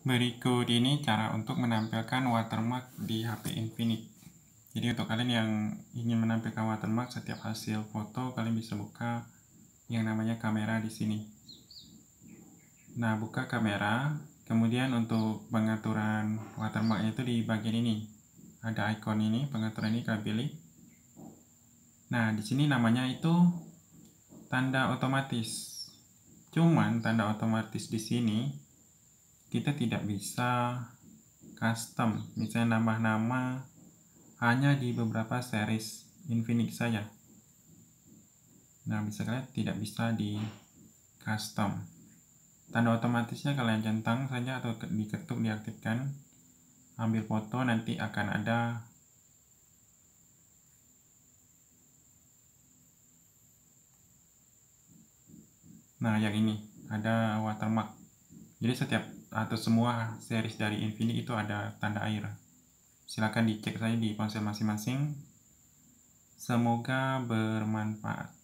Berikut ini cara untuk menampilkan watermark di HP Infinix. Jadi untuk kalian yang ingin menampilkan watermark setiap hasil foto, kalian bisa buka yang namanya kamera di sini. Nah, buka kamera, kemudian untuk pengaturan watermarknya itu di bagian ini. Ada icon ini, pengaturan ini kalian pilih. Nah, di sini namanya itu tanda otomatis. Cuman tanda otomatis di sini kita tidak bisa custom misalnya nambah nama hanya di beberapa series Infinix saja nah bisa kalian tidak bisa di custom tanda otomatisnya kalian centang saja atau diketuk diaktifkan ambil foto nanti akan ada Nah, yang ini ada watermark. Jadi setiap atau semua series dari Infinix itu ada tanda air. Silahkan dicek saja di ponsel masing-masing. Semoga bermanfaat.